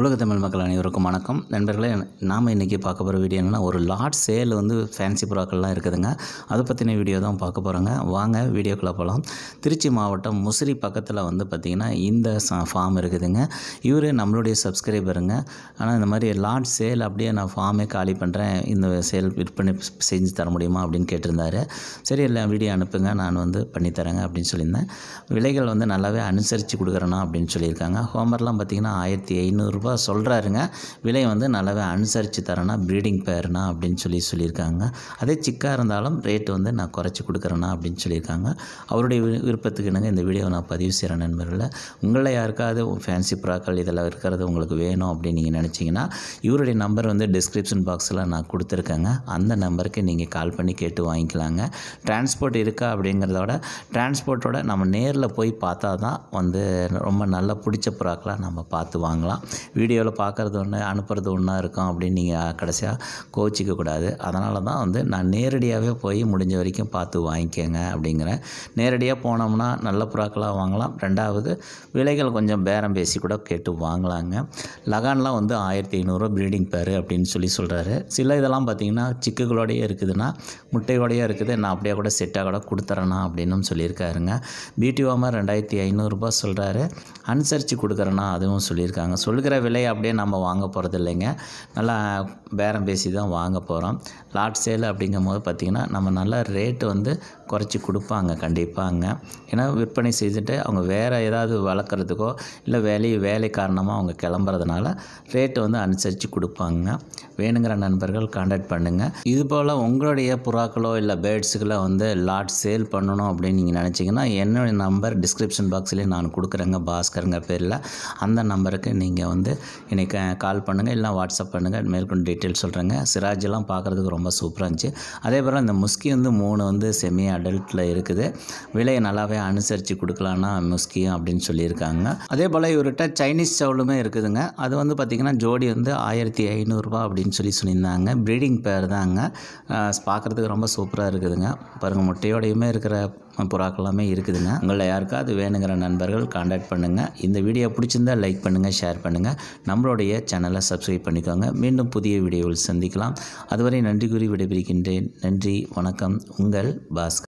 உலக தமிழ் மக்கள் அனைவருக்கும் வணக்கம் நண்பர்களே நாம் இன்றைக்கி பார்க்க போகிற வீடியோ என்னென்னா ஒரு லார்ட் சேல் வந்து ஃபேன்சி புறாக்கள்லாம் இருக்குதுங்க அதை பற்றின வீடியோ தான் பார்க்க போகிறாங்க வாங்க வீடியோக்குள்ளே போகலாம் திருச்சி மாவட்டம் முசிறி பக்கத்தில் வந்து பார்த்திங்கன்னா இந்த ஃபார்ம் இருக்குதுங்க இவர் நம்மளுடைய சப்ஸ்கிரைபருங்க ஆனால் இந்த மாதிரி லார்ட் சேல் அப்படியே நான் ஃபார்மே காலி பண்ணுறேன் இந்த சேல் விற்பனை செஞ்சு தர முடியுமா அப்படின்னு கேட்டிருந்தாரு சரி இல்லை வீடியோ அனுப்புங்க நான் வந்து பண்ணித்தரேங்க அப்படின்னு சொல்லியிருந்தேன் விலைகள் வந்து நல்லாவே அனுசரித்து கொடுக்குறேன்னா அப்படின்னு சொல்லியிருக்காங்க ஹோமர்லாம் பார்த்திங்கன்னா ஆயிரத்தி ஐநூறு ரூபா சொல்கிறாருங்க விலை வந்து நல்லாவே அனுசரித்து தரேன்னா ப்ரீடிங் பேருனா அப்படின்னு சொல்லி சொல்லியிருக்காங்க அதே சிக்காக இருந்தாலும் ரேட்டு வந்து நான் குறைச்சி கொடுக்குறேன்னா அப்படின்னு சொல்லியிருக்காங்க அவருடைய விருப்பத்துக்கு என்னங்க இந்த வீடியோவை நான் பதிவு செய்கிறேன் நண்பர்களில் உங்களை யாருக்காவது ஃபேன்சி புறாக்கள் இதெல்லாம் இருக்கிறது உங்களுக்கு வேணும் அப்படின்னு நீங்கள் நினச்சிங்கன்னா இவருடைய நம்பர் வந்து டிஸ்கிரிப்ஷன் பாக்ஸில் நான் கொடுத்துருக்கேங்க அந்த நம்பருக்கு நீங்கள் கால் பண்ணி கேட்டு வாங்கிக்கலாங்க டிரான்ஸ்போர்ட் இருக்கா அப்படிங்கிறதோட டிரான்ஸ்போர்ட்டோட நம்ம நேரில் போய் பார்த்தா தான் வந்து ரொம்ப நல்லா பிடிச்ச புறாக்களாக நம்ம பார்த்து வாங்கலாம் வீடியோவில் பார்க்குறது ஒன்று அனுப்புறது ஒன்றா இருக்கும் அப்படின்னு நீங்கள் கடைசியாக கோச்சிக்க கூடாது அதனால தான் வந்து நான் நேரடியாகவே போய் முடிஞ்ச வரைக்கும் பார்த்து வாங்கிக்கோங்க அப்படிங்கிறேன் நேரடியாக போனோம்னா நல்ல புறாக்களாக வாங்கலாம் ரெண்டாவது விலைகள் கொஞ்சம் பேரம் பேசி கூட கேட்டு வாங்கலாங்க லகான்லாம் வந்து ஆயிரத்தி ஐநூறுரூவா ப்ரீடிங் பேர் அப்படின்னு சொல்லி சொல்கிறாரு சில இதெல்லாம் பார்த்திங்கன்னா சிக்குகளோடையே இருக்குதுன்னா முட்டையோடையே இருக்குது நான் அப்படியே கூட செட்டாக கூட கொடுத்துறேண்ணா அப்படின்னு சொல்லியிருக்காருங்க பிடிஓமாக ரெண்டாயிரத்தி ஐநூறுரூபா சொல்கிறாரு அனுசரித்து கொடுக்குறேன்னா அதுவும் சொல்லியிருக்காங்க சொல்கிற விலை அப்படியே நம்ம வாங்க போகிறது இல்லைங்க நல்லா பேரம் பேசி தான் வாங்க போகிறோம் லாட் சேல் அப்படிங்கும் போது பார்த்திங்கன்னா நம்ம நல்லா ரேட்டு வந்து குறைச்சி கொடுப்பாங்க கண்டிப்பாங்க ஏன்னா விற்பனை செய்துட்டு அவங்க வேறு ஏதாவது வளர்க்குறதுக்கோ இல்லை வேலையை வேலை காரணமாக அவங்க கிளம்புறதுனால ரேட்டு வந்து அனுசரித்து கொடுப்பாங்க வேணுங்கிற நண்பர்கள் காண்டாக்ட் பண்ணுங்கள் இது போல் உங்களுடைய புறாக்களோ இல்லை பேர்ட்ஸுகளை வந்து லாட் சேல் பண்ணணும் அப்படின்னு நீங்கள் நினச்சிங்கன்னா என்னுடைய நம்பர் டிஸ்கிரிப்ஷன் பாக்ஸ்லேயே நான் கொடுக்குறேங்க பாஸ்கருங்க பேரில் அந்த நம்பருக்கு நீங்கள் வந்து பார்த்துட்டு கால் பண்ணுங்கள் இல்லை வாட்ஸ்அப் பண்ணுங்கள் மேற்கொண்டு டீட்டெயில் சொல்கிறேங்க சிராஜெலாம் பார்க்குறதுக்கு ரொம்ப சூப்பராக இருந்துச்சு அதே போல் இந்த முஸ்கி வந்து மூணு வந்து செமி அடல்ட்டில் இருக்குது விலையை நல்லாவே அனுசரித்து கொடுக்கலான்னா முஸ்கியும் அப்படின்னு சொல்லியிருக்காங்க அதே போல் இவர்கிட்ட சைனீஸ் சவுலுமே இருக்குதுங்க அது வந்து பார்த்திங்கன்னா ஜோடி வந்து ஆயிரத்தி ஐநூறுரூவா அப்படின்னு சொல்லி சொல்லியிருந்தாங்க ப்ரீடிங் பேர் தாங்க பார்க்குறதுக்கு ரொம்ப சூப்பராக இருக்குதுங்க பாருங்கள் முட்டையோடையுமே இருக்கிற புறாக்கெல்லாமே இருக்குதுங்க உங்களை யாருக்காவது வேணுங்கிற நண்பர்கள் காண்டாக்ட் பண்ணுங்கள் இந்த வீடியோ பிடிச்சிருந்தால் லைக் பண்ணுங்கள் ஷேர் பண்ணுங்கள் நம்மளுடைய சேனலை சப்ஸ்கிரைப் பண்ணிக்கோங்க மீண்டும் புதிய வீடியோவில் சந்திக்கலாம் அதுவரை நன்றி கூறி விடைபெறுகின்றேன் நன்றி வணக்கம் உங்கள் பாஸ்கர்